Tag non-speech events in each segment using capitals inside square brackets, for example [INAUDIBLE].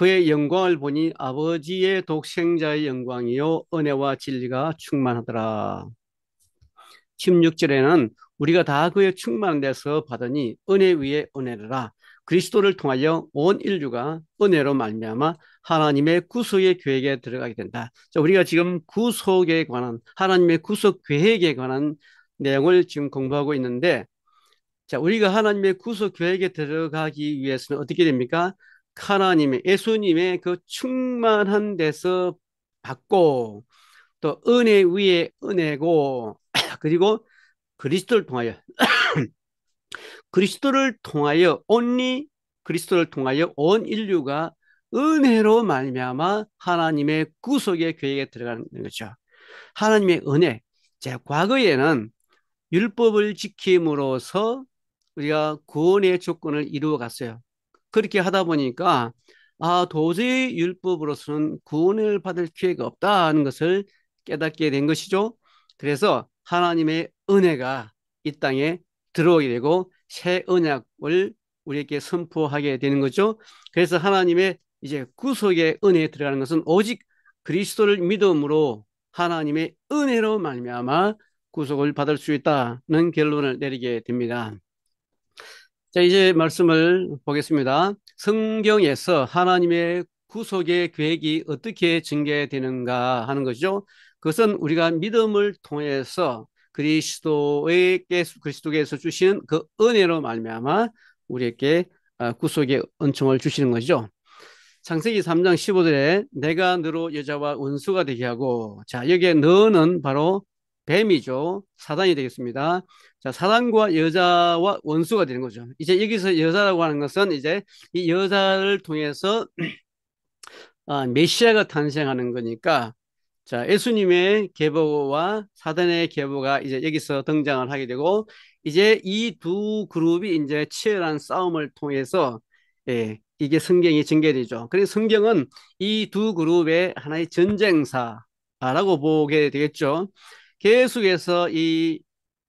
그의 영광을 보니 아버지의 독생자의 영광이요 은혜와 진리가 충만하더라. 16절에는 우리가 다 그의 충만돼서 받으니 은혜 위에 은혜라. 그리스도를 통하여 온 인류가 은혜로 말미암아 하나님의 구속의 계획에 들어가게 된다. 자, 우리가 지금 구속에 관한 하나님의 구속 계획에 관한 내용을 지금 공부하고 있는데 자, 우리가 하나님의 구속 계획에 들어가기 위해서는 어떻게 됩니까? 하나님의 예수님의 그 충만한 데서 받고 또 은혜 위에 은혜고 [CLEARS THROAT] 그리고 그리스도를 통하여 [CLEARS THROAT] 그리스도를 통하여 온리 그리스도를 통하여 온 인류가 은혜로 말미암아 하나님의 구속의 계획에 들어가는 거죠. 하나님의 은혜. 제 과거에는 율법을 지킴으로써 우리가 구원의 조건을 이루어 갔어요. 그렇게 하다 보니까 아, 도저히 율법으로서는 구원을 받을 기회가 없다 는 것을 깨닫게 된 것이죠. 그래서 하나님의 은혜가 이 땅에 들어오게 되고 새 언약을 우리에게 선포하게 되는 거죠. 그래서 하나님의 이제 구속의 은혜에 들어가는 것은 오직 그리스도를 믿음으로 하나님의 은혜로 말미암아 구속을 받을 수 있다는 결론을 내리게 됩니다. 자, 이제 말씀을 보겠습니다. 성경에서 하나님의 구속의 계획이 어떻게 전개되는가 하는 것이죠. 그것은 우리가 믿음을 통해서 그리스도의 그리스도께서 주시는 그 은혜로 말미암아 우리에게 아, 구속의 은총을 주시는 것이죠. 창세기 3장 15절에 내가 너로 여자와 원수가 되게 하고 자 여기에 너는 바로 뱀이죠. 사단이 되겠습니다. 자, 사단과 여자와 원수가 되는 거죠. 이제 여기서 여자라고 하는 것은 이제 이 여자를 통해서 [CLEARS THROAT] 아, 메시아가 탄생하는 거니까 자, 예수님의 계보와 사단의 계보가 이제 여기서 등장을 하게 되고 이제 이 두 그룹이 이제 치열한 싸움을 통해서 예, 이게 성경이 전개되죠. 그래서 성경은 이 두 그룹의 하나의 전쟁사라고 보게 되겠죠. 계속해서 이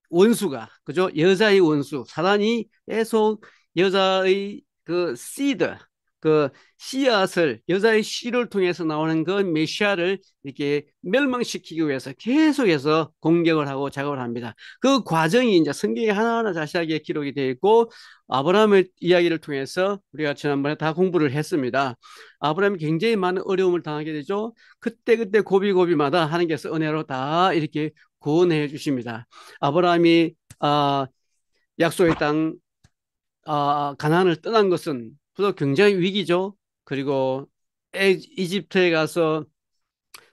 원수가 그죠 여자의 원수 사단이 계속 여자의 그 씨드 그 씨앗을 여자의 씨를 통해서 나오는 그 메시아를 이렇게 멸망시키기 위해서 계속해서 공격을 하고 작업을 합니다. 그 과정이 이제 성경에 하나하나 자세하게 기록이 되어 있고 아브라함의 이야기를 통해서 우리가 지난번에 다 공부를 했습니다. 아브라함이 굉장히 많은 어려움을 당하게 되죠. 그때그때 고비고비마다 하나님께서 은혜로 다 이렇게 구원해 주십니다. 아브라함이 아, 약속의 땅 아, 가난을 떠난 것은 그래서 굉장히 위기죠. 그리고 이집트에 가서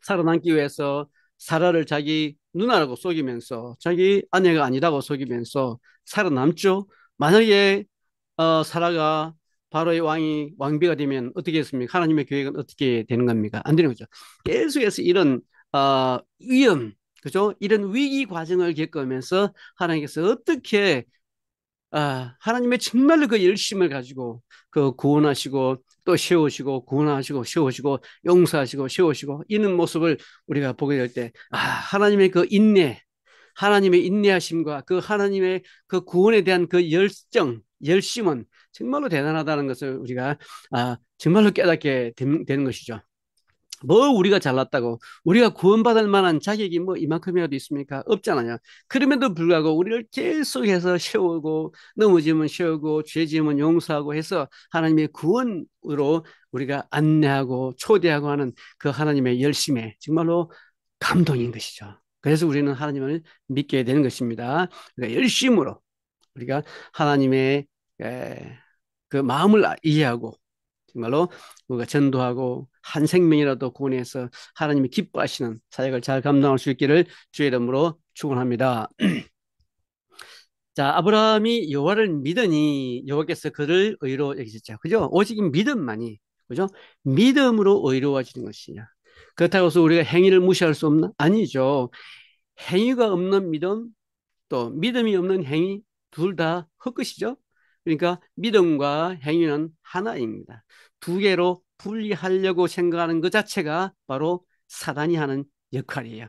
살아남기 위해서 사라를 자기 누나라고 속이면서 자기 아내가 아니라고 속이면서 살아남죠. 만약에 어, 사라가 바로의 왕이 왕비가 되면 어떻게 했습니까? 하나님의 계획은 어떻게 되는 겁니까? 안 되는 거죠. 계속해서 이런 어, 위험, 그죠? 이런 위기 과정을 겪으면서 하나님께서 어떻게 아, 하나님의 정말로 그 열심을 가지고 그 구원하시고 또 세우시고 구원하시고 세우시고 용서하시고 세우시고 이런 모습을 우리가 보게 될때 아, 하나님의 그 인내 하나님의 인내하심과 그 하나님의 그 구원에 대한 그 열정 열심은 정말로 대단하다는 것을 우리가 아, 정말로 깨닫게 된, 되는 것이죠. 뭐 우리가 잘났다고 우리가 구원받을 만한 자격이 뭐 이만큼이라도 있습니까? 없잖아요. 그럼에도 불구하고 우리를 계속해서 세우고 넘어지면 세우고 죄지으면 용서하고 해서 하나님의 구원으로 우리가 안내하고 초대하고 하는 그 하나님의 열심에 정말로 감동인 것이죠. 그래서 우리는 하나님을 믿게 되는 것입니다. 그러니까 열심으로 우리가 하나님의 그 마음을 이해하고 정말로 우리가 전도하고 한 생명이라도 구원해서 하나님이 기뻐하시는 사역을 잘 감당할 수 있기를 주의 이름으로 축원합니다. [CLEARS THROAT] 자, 아브라함이 여호와를 믿으니 여호와께서 그를 의로 여기셨죠. 그죠? 오직 믿음만이 그죠? 믿음으로 의로워지는 것이냐. 그렇다고 해서 우리가 행위를 무시할 수 없나? 아니죠. 행위가 없는 믿음 또 믿음이 없는 행위 둘 다 헛것이죠. 그러니까 믿음과 행위는 하나입니다. 두 개로 분리하려고 생각하는 것 자체가 바로 사단이 하는 역할이에요.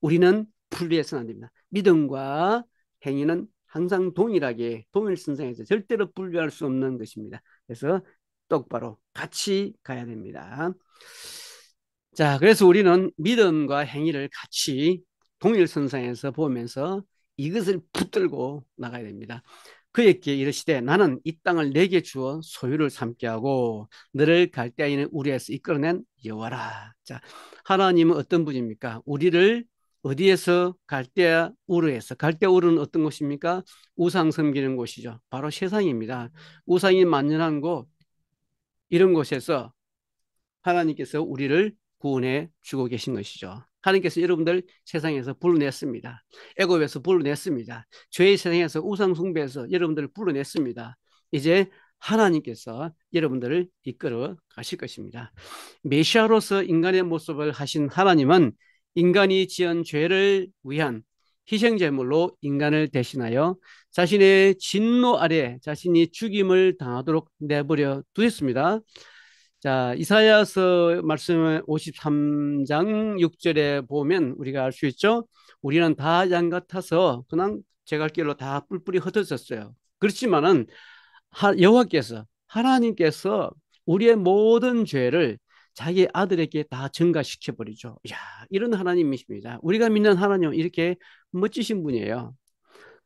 우리는 분리해서는 안 됩니다. 믿음과 행위는 항상 동일하게 동일선상에서 절대로 분리할 수 없는 것입니다. 그래서 똑바로 같이 가야 됩니다. 자, 그래서 우리는 믿음과 행위를 같이 동일선상에서 보면서 이것을 붙들고 나가야 됩니다. 그에게 이르시되 나는 이 땅을 내게 주어 소유를 삼게 하고 너를 갈대아인의 우리에서 이끌어낸 여호와라. 자, 하나님은 어떤 분입니까? 우리를 어디에서 갈대 우르에서 갈대 우르는 어떤 곳입니까? 우상 섬기는 곳이죠. 바로 세상입니다. 우상이 만연한 곳 이런 곳에서 하나님께서 우리를 구원해 주고 계신 것이죠. 하나님께서 여러분들 세상에서 불러냈습니다. 애굽에서 불러냈습니다. 죄의 세상에서 우상 숭배에서 여러분들을 불러냈습니다. 이제 하나님께서 여러분들을 이끌어 가실 것입니다. 메시아로서 인간의 모습을 하신 하나님은 인간이 지은 죄를 위한 희생제물로 인간을 대신하여 자신의 진노 아래 자신이 죽임을 당하도록 내버려 두었습니다. 자, 이사야서 말씀 53장 6절에 보면 우리가 알 수 있죠. 우리는 다 양 같아서 그냥 제 갈길로 다 뿔뿔이 흩어졌어요. 그렇지만은 여호와께서 하나님께서 우리의 모든 죄를 자기 아들에게 다 전가시켜 버리죠. 야, 이런 하나님이십니다. 우리가 믿는 하나님은 이렇게 멋지신 분이에요.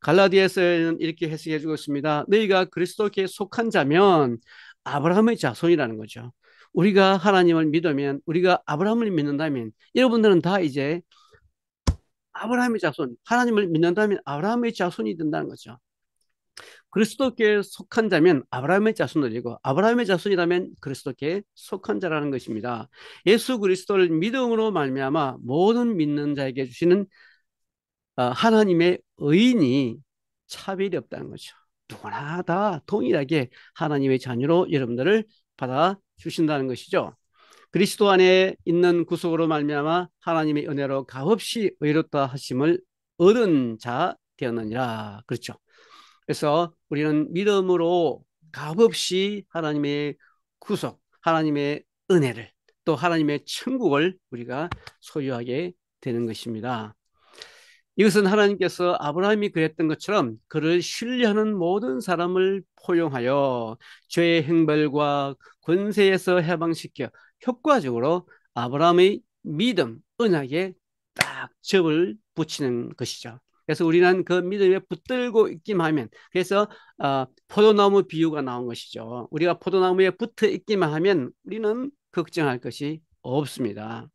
갈라디아서에는 이렇게 해석해 주고 있습니다. 너희가 그리스도께 속한 자면 아브라함의 자손이라는 거죠. 우리가 하나님을 믿으면 우리가 아브라함을 믿는다면 여러분들은 다 이제 아브라함의 자손, 하나님을 믿는다면 아브라함의 자손이 된다는 거죠. 그리스도께 속한 자면 아브라함의 자손들이고 아브라함의 자손이라면 그리스도께 속한 자라는 것입니다. 예수 그리스도를 믿음으로 말미암아 모든 믿는 자에게 주시는 어, 하나님의 의인이 차별이 없다는 거죠. 누구나 다 동일하게 하나님의 자녀로 여러분들을 받아 주신다는 것이죠. 그리스도 안에 있는 구속으로 말미암아 하나님의 은혜로 값없이 의롭다 하심을 얻은 자 되었느니라. 그렇죠. 그래서 우리는 믿음으로 값없이 하나님의 구속, 하나님의 은혜를 또 하나님의 천국을 우리가 소유하게 되는 것입니다. 이것은 하나님께서 아브라함이 그랬던 것처럼 그를 신뢰하는 모든 사람을 포용하여 죄의 행벌과 권세에서 해방시켜 효과적으로 아브라함의 믿음, 은약에딱 접을 붙이는 것이죠. 그래서 우리는 그 믿음에 붙들고 있기만 하면 그래서 어, 포도나무 비유가 나온 것이죠. 우리가 포도나무에 붙어 있기만 하면 우리는 걱정할 것이 없습니다.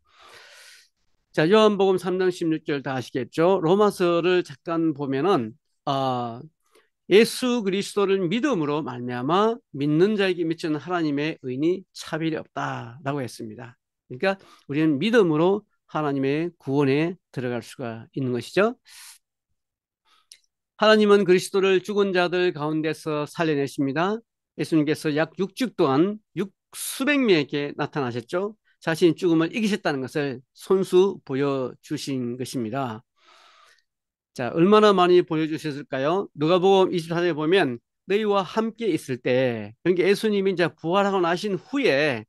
자, 요한복음 3장 16절 다 아시겠죠? 로마서를 잠깐 보면은 어, 예수 그리스도를 믿음으로 말미암아 믿는 자에게 미치는 하나님의 의인이 차별이 없다라고 했습니다. 그러니까 우리는 믿음으로 하나님의 구원에 들어갈 수가 있는 것이죠. 하나님은 그리스도를 죽은 자들 가운데서 살려내십니다. 예수님께서 약 6주 동안 6, 수백 명에게 나타나셨죠. 자신이 죽음을 이기셨다는 것을 손수 보여주신 것입니다. 자, 얼마나 많이 보여주셨을까요? 누가복음 24장에 보면 너희와 함께 있을 때, 그러니까 예수님이 이제 부활하고 나신 후에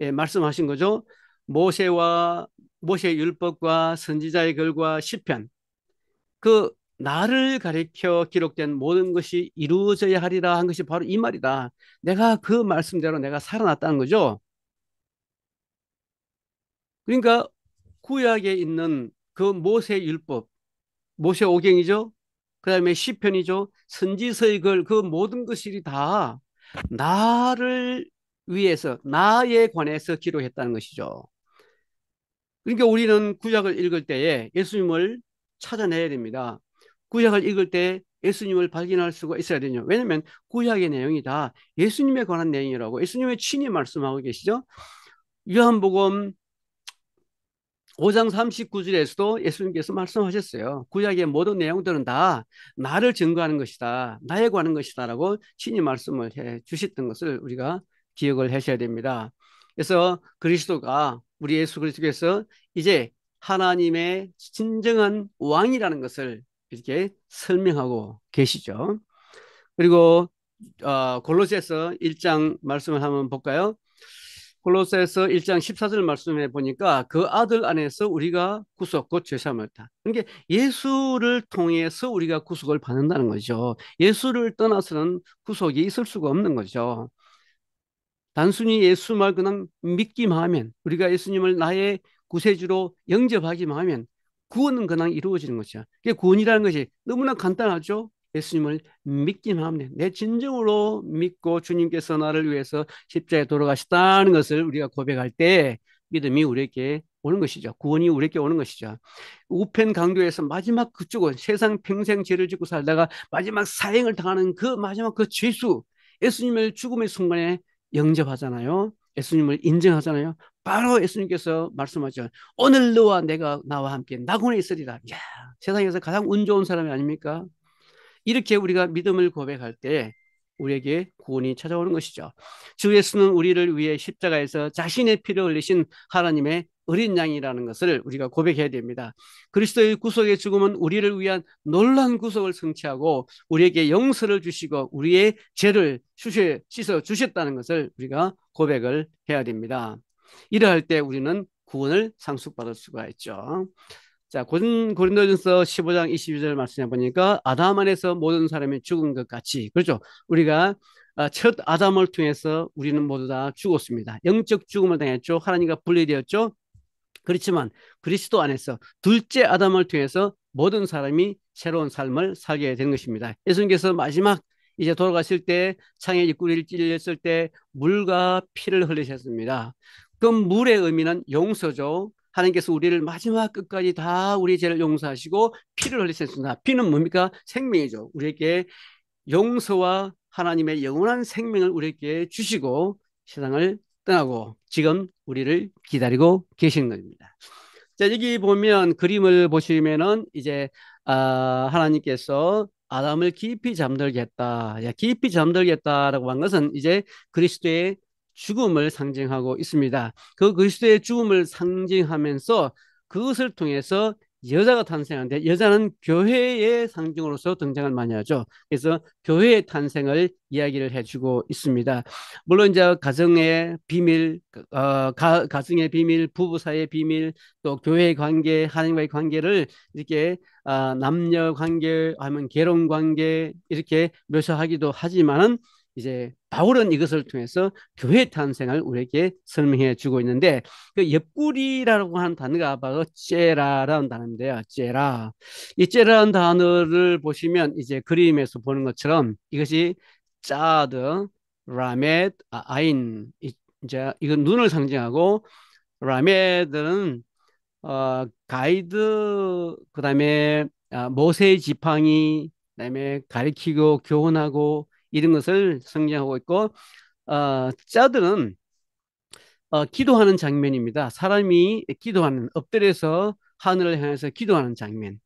예, 말씀하신 거죠. 모세와 모세 율법과 선지자의 글과 시편 그 나를 가리켜 기록된 모든 것이 이루어져야 하리라 한 것이 바로 이 말이다. 내가 그 말씀대로 내가 살아났다는 거죠. 그러니까 구약에 있는 그 모세 율법, 모세 오경이죠. 그 다음에 시편이죠. 선지서의 글, 그 모든 것이 다 나를 위해서, 나에 관해서 기록했다는 것이죠. 그러니까 우리는 구약을 읽을 때에 예수님을 찾아내야 됩니다. 구약을 읽을 때 예수님을 발견할 수가 있어야 되죠. 왜냐하면 구약의 내용이 다 예수님에 관한 내용이라고 예수님의 친히 말씀하고 계시죠. 요한복음 5장 39절에서도 예수님께서 말씀하셨어요. 구약의 모든 내용들은 다 나를 증거하는 것이다. 나에 관한 것이다. 라고 친히 말씀을 해 주셨던 것을 우리가 기억을 하셔야 됩니다. 그래서 그리스도가 우리 예수 그리스도께서 이제 하나님의 진정한 왕이라는 것을 이렇게 설명하고 계시죠. 그리고 어, 골로새서 1장 말씀을 한번 볼까요? 콜로새서 1장 14절 말씀해 보니까 그 아들 안에서 우리가 구속 곧 죄사함을다. 그러니까 예수를 통해서 우리가 구속을 받는다는 거죠. 예수를 떠나서는 구속이 있을 수가 없는 거죠. 단순히 예수말 그냥 믿기만 하면 우리가 예수님을 나의 구세주로 영접하기만 하면 구원은 그냥 이루어지는 것이야. 그게 구원이라는 것이 너무나 간단하죠. 예수님을 믿기만 하면 내 진정으로 믿고 주님께서 나를 위해서 십자에 돌아가셨다는 것을 우리가 고백할 때 믿음이 우리에게 오는 것이죠. 구원이 우리에게 오는 것이죠. 우편 강도에서 마지막 그쪽은 세상 평생 죄를 짓고 살다가 마지막 사행을 당하는 그 마지막 그 죄수 예수님을 죽음의 순간에 영접하잖아요. 예수님을 인정하잖아요. 바로 예수님께서 말씀하죠. 오늘 너와 내가 나와 함께 낙원에 있으리라. 야, 세상에서 가장 운 좋은 사람이 아닙니까? 이렇게 우리가 믿음을 고백할 때 우리에게 구원이 찾아오는 것이죠. 주 예수는 우리를 위해 십자가에서 자신의 피를 흘리신 하나님의 어린 양이라는 것을 우리가 고백해야 됩니다. 그리스도의 구속의 죽음은 우리를 위한 놀란 구속을 성취하고 우리에게 용서를 주시고 우리의 죄를 씻어 주셨다는 것을 우리가 고백을 해야 됩니다. 이러할 때 우리는 구원을 상속받을 수가 있죠. 자, 고린, 도전서 15장 22절 말씀해 보니까 아담 안에서 모든 사람이 죽은 것 같이. 그렇죠. 우리가 아, 첫 아담을 통해서 우리는 모두 다 죽었습니다. 영적 죽음을 당했죠. 하나님과 분리되었죠. 그렇지만 그리스도 안에서 둘째 아담을 통해서 모든 사람이 새로운 삶을 살게 된 것입니다. 예수님께서 마지막 이제 돌아가실 때 창의 입구를 찔렸을 때 물과 피를 흘리셨습니다. 그 물의 의미는 용서죠. 하나님께서 우리를 마지막 끝까지 다 우리 죄를 용서하시고 피를 흘리셨습니다. 피는 뭡니까? 생명이죠. 우리에게 용서와 하나님의 영원한 생명을 우리에게 주시고 세상을 떠나고 지금 우리를 기다리고 계시는 겁니다. 자, 여기 보면 그림을 보시면은 이제 아, 하나님께서 아담을 깊이 잠들겠다. 깊이 잠들겠다라고 한 것은 이제 그리스도의 죽음을 상징하고 있습니다. 그 그리스도의 죽음을 상징하면서 그것을 통해서 여자가 탄생하는데 여자는 교회의 상징으로서 등장을 많이 하죠. 그래서 교회의 탄생을 이야기를 해주고 있습니다. 물론 이제 가정의 비밀, 어, 가, 가정의 비밀, 부부 사이의 비밀, 또교회 관계, 하나님과의 관계를 이렇게 어, 남녀 관계, 아니면 결혼 관계 이렇게 묘사하기도 하지만은 이제 바울은 이것을 통해서 교회 탄생을 우리에게 설명해 주고 있는데 그 옆구리라고 하는 단어가 바로 째라라는 단어인데요. 째라. 이 째라는 단어를 보시면 이제 그림에서 보는 것처럼 이것이 짜드, 라멧, 아, 인 이제 이건 눈을 상징하고 라멧은 어, 가이드 그다음에 아, 모세 지팡이 그다음에 가리키고 교훈하고 이런 것을 성장하고 있고 어, 자들은 어, 기도하는 장면입니다. 사람이 기도하는 엎드려서 하늘을 향해서 기도하는 장면을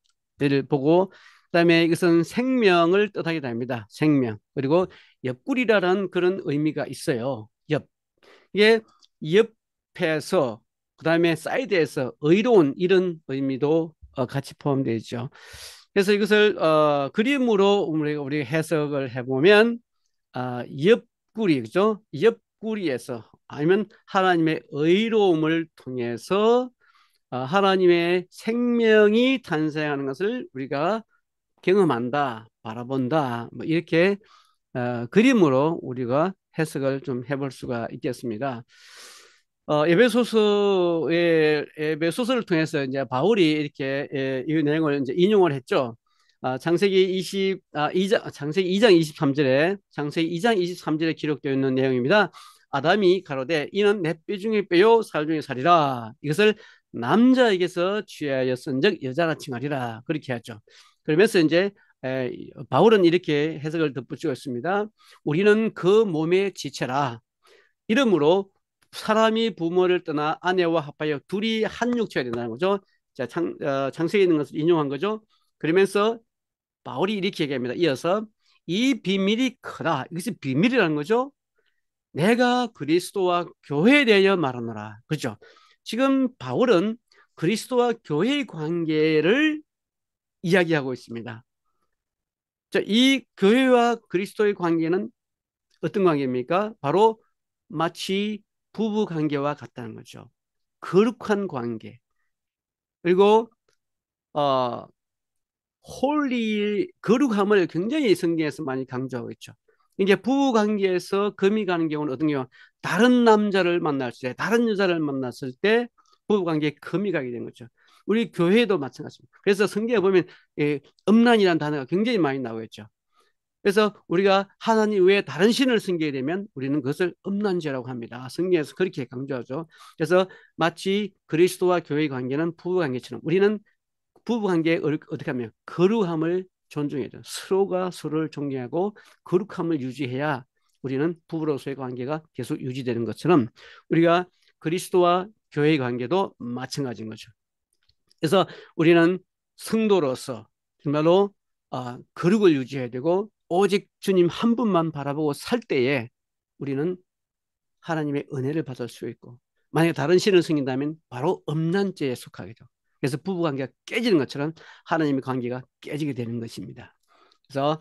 보고 그다음에 이것은 생명을 뜻하기도 니다 생명 그리고 옆구리라는 그런 의미가 있어요. 옆 이게 옆에서 그다음에 사이드에서 의로운 이런 의미도 어, 같이 포함되죠 그래서 이것을 어, 그림으로 우리가 우리 해석을 해보면 어, 옆구리 그죠? 옆구리에서 아니면 하나님의 의로움을 통해서 어, 하나님의 생명이 탄생하는 것을 우리가 경험한다, 바라본다, 뭐 이렇게 어, 그림으로 우리가 해석을 좀 해볼 수가 있겠습니다. 어, 에베소서의 에베소서를 통해서 이제 바울이 이렇게 예, 이 내용을 이제 인용을 했죠. 아, 장세기 20 아, 2장 장세기 2장 23절에 장세기 2장 23절에 기록되어 있는 내용입니다. 아담이 가로되 이는 내 뼈 중에 빼요살 중에 살이라 이것을 남자에게서 취하였은적여자라 칭하리라 그렇게 하죠. 그러면서 이제 에, 바울은 이렇게 해석을 덧붙이고 있습니다. 우리는 그 몸의 지체라 이름으로 사람이 부모를 떠나 아내와 합하여 둘이 한 육체가 된다는 거죠. 자, 창, 어, 창세에 있는 것을 인용한 거죠. 그러면서 바울이 이렇게 얘기합니다. 이어서 이 비밀이 크다. 이것이 비밀이라는 거죠. 내가 그리스도와 교회에 대하여 말하노라. 그죠 지금 바울은 그리스도와 교회의 관계를 이야기하고 있습니다. 자, 이 교회와 그리스도의 관계는 어떤 관계입니까? 바로 마치 부부 관계와 같다는 거죠. 거룩한 관계. 그리고 어 홀리 거룩함을 굉장히 성경에서 많이 강조하고 있죠. 이제 부부 관계에서 금이 가는 경우는 어떤 경우 다른 남자를 만났을 때, 다른 여자를 만났을 때 부부 관계에 금이 가게 된 거죠. 우리 교회도 마찬가지입니다. 그래서 성경에 보면 예, 음란이라는 단어가 굉장히 많이 나오겠죠. 그래서 우리가 하나님 외에 다른 신을 섬기게 되면 우리는 그것을 음란 죄라고 합니다. 성경에서 그렇게 강조하죠. 그래서 마치 그리스도와 교회의 관계는 부부 관계처럼 우리는 부부 관계에 어떻게 하면 거룩함을 존중해야죠. 서로가 서로를 존경하고 거룩함을 유지해야 우리는 부부로서의 관계가 계속 유지되는 것처럼 우리가 그리스도와 교회의 관계도 마찬가지인 거죠. 그래서 우리는 성도로서 정말로 아, 거룩을 유지해야 되고 오직 주님 한 분만 바라보고 살 때에 우리는 하나님의 은혜를 받을 수 있고 만약에 다른 신을 숨긴다면 바로 음란죄에 속하게 죠 그래서 부부관계가 깨지는 것처럼 하나님의 관계가 깨지게 되는 것입니다. 그래서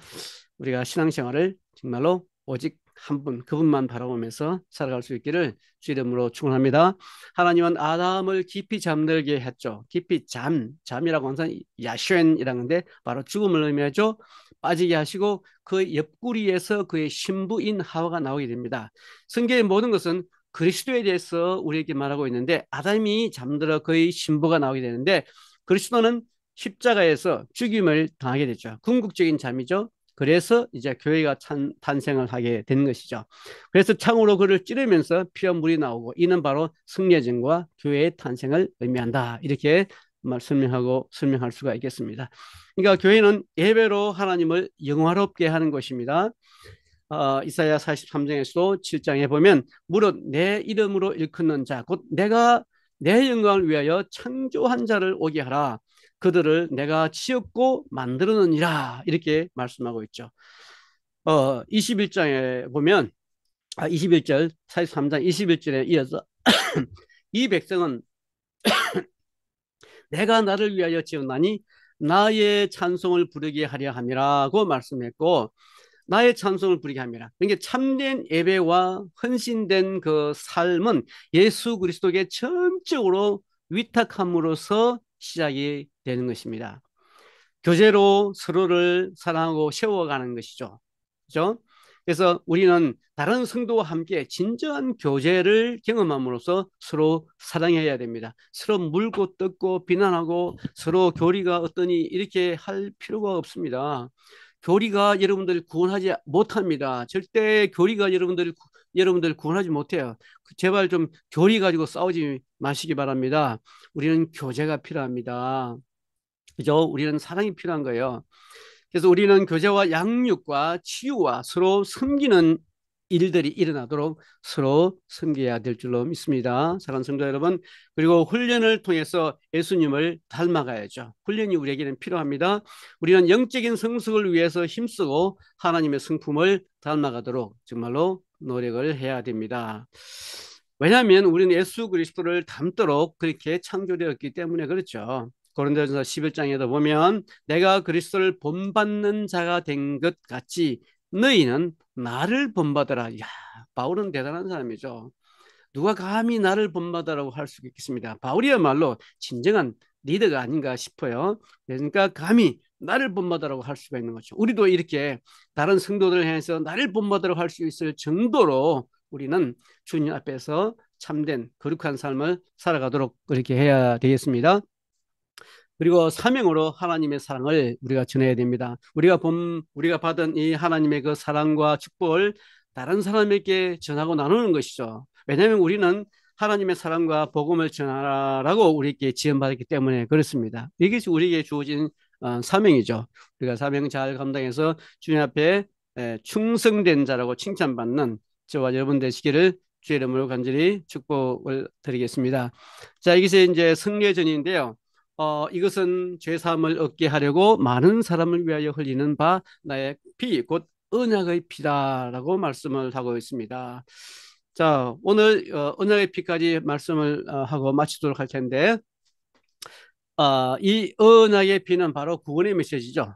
우리가 신앙생활을 정말로 오직 한 분, 그분만 바라보면서 살아갈 수 있기를 주 이름으로 축원합니다. 하나님은 아담을 깊이 잠들게 했죠. 깊이 잠, 잠이라고 항상 야쉔이라는 데 바로 죽음을 의미하죠. 빠지게 하시고 그 옆구리에서 그의 신부인 하와가 나오게 됩니다. 성경의 모든 것은 그리스도에 대해서 우리에게 말하고 있는데 아담이 잠들어 그의 신부가 나오게 되는데 그리스도는 십자가에서 죽임을 당하게 되죠. 궁극적인 잠이죠. 그래서 이제 교회가 찬, 탄생을 하게 된 것이죠. 그래서 창으로 그를 찌르면서 피와 물이 나오고 이는 바로 승리 증과 교회의 탄생을 의미한다. 이렇게 말 설명하고 설명할 수가 있겠습니다. 그러니까 교회는 예배로 하나님을 영화롭게 하는 것입니다. 어, 이사야 43장에서도 7장에 보면 무릇 내 이름으로 일컫는 자 곧 내가 내 영광을 위하여 창조한 자를 오게 하라 그들을 내가 치었고 만들었느니라 이렇게 말씀하고 있죠. 어, 21장에 보면 아, 21절 43장 21절에 이어서 [COUGHS] 이 백성은 내가 나를 위하여 지었나니 나의 찬송을 부르게 하려 함이라고 말씀했고 나의 찬송을 부르게 합이라 그러니까 참된 예배와 헌신된 그 삶은 예수 그리스도에게 전적으로 위탁함으로써 시작이 되는 것입니다. 교제로 서로를 사랑하고 세워가는 것이죠. 그죠? 그래서 우리는 다른 성도와 함께 진정한 교제를 경험함으로써 서로 사랑해야 됩니다. 서로 물고 뜯고 비난하고 서로 교리가 어떠니 이렇게 할 필요가 없습니다. 교리가 여러분들을 구원하지 못합니다. 절대 교리가 여러분들을 여러분들 구원하지 못해요. 그 제발 좀 교리 가지고 싸우지 마시기 바랍니다. 우리는 교제가 필요합니다. 그죠? 우리는 사랑이 필요한 거예요. 그래서 우리는 교제와 양육과 치유와 서로 섬기는 일들이 일어나도록 서로 섬겨야 될 줄로 믿습니다. 사랑하는 성도 여러분, 그리고 훈련을 통해서 예수님을 닮아가야죠. 훈련이 우리에게는 필요합니다. 우리는 영적인 성숙을 위해서 힘쓰고 하나님의 성품을 닮아가도록 정말로 노력을 해야 됩니다. 왜냐하면 우리는 예수 그리스도를 닮도록 그렇게 창조되었기 때문에 그렇죠. 고린도전서 11장에도 보면 내가 그리스도를 본받는 자가 된 것 같이 너희는 나를 본받으라 야, 바울은 대단한 사람이죠. 누가 감히 나를 본받으라고할 수 있겠습니다. 바울이야말로 진정한 리더가 아닌가 싶어요. 그러니까 감히 나를 본받으라고 할 수가 있는 거죠. 우리도 이렇게 다른 성도들을 향해서 나를 본받으라고 할 수 있을 정도로 우리는 주님 앞에서 참된 거룩한 삶을 살아가도록 그렇게 해야 되겠습니다. 그리고 사명으로 하나님의 사랑을 우리가 전해야 됩니다. 우리가 본 우리가 받은 이 하나님의 그 사랑과 축복을 다른 사람에게 전하고 나누는 것이죠. 왜냐하면 우리는 하나님의 사랑과 복음을 전하라고 우리에게 지연받았기 때문에 그렇습니다. 이것이 우리에게 주어진 어, 사명이죠. 우리가 사명 잘 감당해서 주님 앞에 충성된 자라고 칭찬받는 저와 여러분 되시기를 주의 이름으로 간절히 축복을 드리겠습니다. 자, 이것이 이제 승리전인데요. 어, 이것은 죄사함을 얻게 하려고 많은 사람을 위하여 흘리는 바 나의 피, 곧은약의 피다라고 말씀을 하고 있습니다. 자, 오늘 어, 언약의 피까지 말씀을 어, 하고 마치도록 할 텐데 어, 이 언약의 피는 바로 구원의 메시지죠.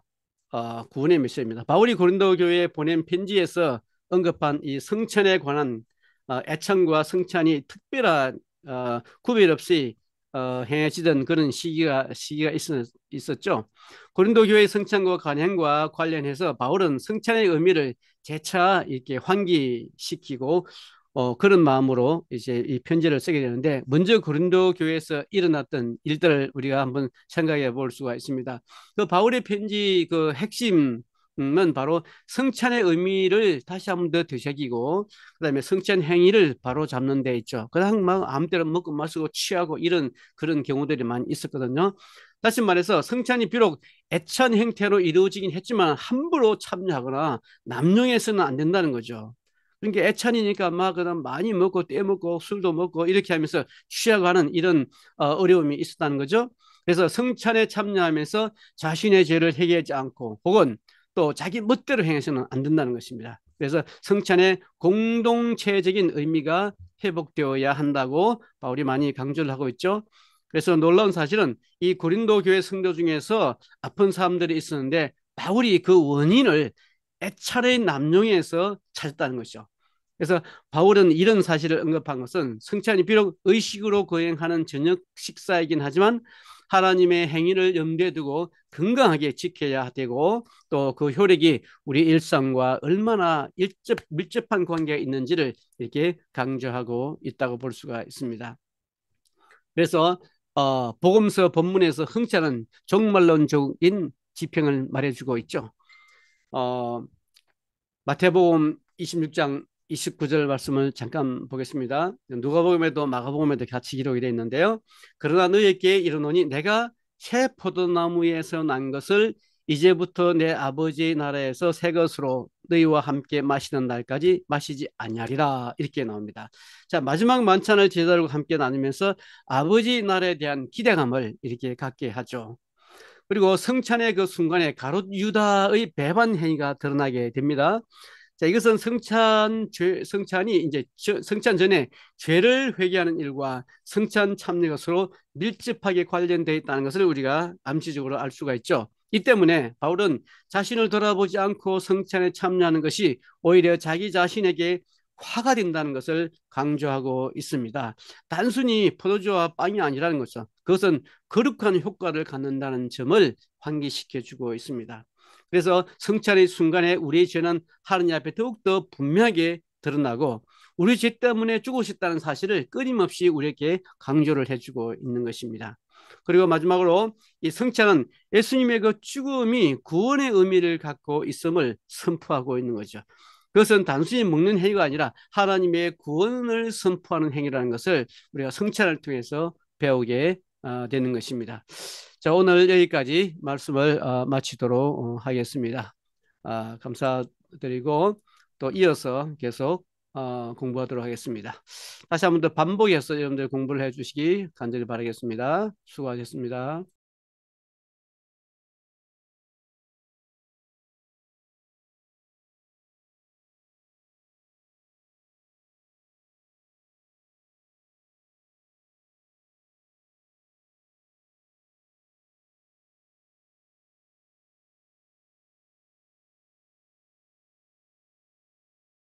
어, 구원의 메시지입니다. 바울이 고린도 교회에 보낸 편지에서 언급한 이 성찬에 관한 어, 애청과 성찬이 특별한 어, 구별 없이 어, 행해지던 그런 시기가 시기가 있었, 었죠 고린도 교회 의 성찬과 관행과 관련해서 바울은 성찬의 의미를 재차 이렇게 환기시키고 어, 그런 마음으로 이제 이 편지를 쓰게 되는데 먼저 고린도 교회에서 일어났던 일들을 우리가 한번 생각해 볼 수가 있습니다. 그 바울의 편지 그 핵심 은 바로 승찬의 의미를 다시 한 번 더 되새기고 그다음에 승찬 행위를 바로 잡는 데 있죠. 그냥 막 아무 때나 먹고 마시고 취하고 이런 그런 경우들이 많이 있었거든요. 다시 말해서 승찬이 비록 애찬 행태로 이루어지긴 했지만 함부로 참여하거나 남용해서는 안 된다는 거죠. 그러니까 애찬이니까 막 그다음 많이 먹고 떼먹고 술도 먹고 이렇게 하면서 취하고하는 이런 어, 어려움이 있었다는 거죠. 그래서 승찬에 참여하면서 자신의 죄를 해결하지 않고 혹은 또 자기 멋대로 행해서는 안 된다는 것입니다. 그래서 성찬의 공동체적인 의미가 회복되어야 한다고 바울이 많이 강조를 하고 있죠. 그래서 놀라운 사실은 이 고린도 교회 성도 중에서 아픈 사람들이 있었는데 바울이 그 원인을 애찰의 남용에서 찾았다는 것이죠. 그래서 바울은 이런 사실을 언급한 것은 성찬이 비록 의식으로 거행하는 저녁 식사이긴 하지만 하나님의 행위를 염두에 두고 건강하게 지켜야 되고 또 그 효력이 우리 일상과 얼마나 일접, 밀접한 관계가 있는지를 이렇게 강조하고 있다고 볼 수가 있습니다. 그래서 어, 복음서 본문에서 흥찬은 종말론적인 지평을 말해주고 있죠. 어, 마태복음 26장 29절 말씀을 잠깐 보겠습니다. 누가복음에도 마가복음에도 같이 기록이 되어 있는데요. 그러나 너희에게 이르노니 내가 새 포도나무에서 난 것을 이제부터 내 아버지의 나라에서 새 것으로 너희와 함께 마시는 날까지 마시지 아니하리라 이렇게 나옵니다. 자 마지막 만찬을 제자들과 함께 나누면서 아버지 나라에 대한 기대감을 이렇게 갖게 하죠. 그리고 성찬의 그 순간에 가롯 유다의 배반 행위가 드러나게 됩니다. 자, 이것은 성찬 죄, 성찬이 이제 성찬 전에 죄를 회개하는 일과 성찬 참여가 서로 밀집하게 관련되어 있다는 것을 우리가 암시적으로 알 수가 있죠. 이 때문에 바울은 자신을 돌아보지 않고 성찬에 참여하는 것이 오히려 자기 자신에게 화가 된다는 것을 강조하고 있습니다. 단순히 포도주와 빵이 아니라는 거죠. 그것은 거룩한 효과를 갖는다는 점을 환기시켜 주고 있습니다. 그래서 성찰의 순간에 우리의 죄는 하느님 앞에 더욱더 분명하게 드러나고 우리 죄 때문에 죽으셨다는 사실을 끊임없이 우리에게 강조를 해주고 있는 것입니다. 그리고 마지막으로 이 성찰은 예수님의 그 죽음이 구원의 의미를 갖고 있음을 선포하고 있는 거죠. 그것은 단순히 먹는 행위가 아니라 하나님의 구원을 선포하는 행위라는 것을 우리가 성찰을 통해서 배우게 어, 되는 것입니다. 자, 오늘 여기까지 말씀을 어, 마치도록 어, 하겠습니다. 아, 감사드리고 또 이어서 계속 어, 공부하도록 하겠습니다. 다시 한 번 더 반복해서 여러분들 공부를 해주시기 간절히 바라겠습니다. 수고하셨습니다.